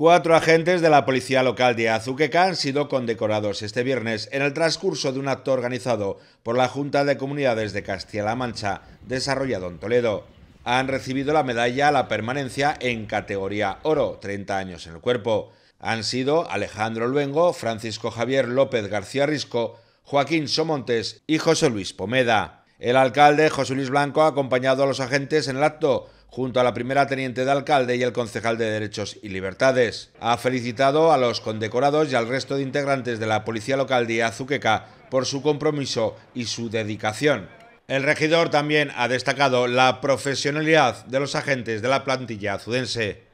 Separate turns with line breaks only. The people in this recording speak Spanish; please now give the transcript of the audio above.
Cuatro agentes de la policía local de Azuqueca han sido condecorados este viernes en el transcurso de un acto organizado por la Junta de Comunidades de Castilla-La Mancha, desarrollado en Toledo. Han recibido la medalla a la permanencia en categoría oro, 30 años en el cuerpo. Han sido Alejandro Luengo, Francisco Javier López García Risco, Joaquín Somontes y José Luis Pomeda. El alcalde José Luis Blanco ha acompañado a los agentes en el acto junto a la primera teniente de alcalde y el concejal de Derechos y Libertades. Ha felicitado a los condecorados y al resto de integrantes de la Policía Local de Azuqueca por su compromiso y su dedicación. El regidor también ha destacado la profesionalidad de los agentes de la plantilla azudense.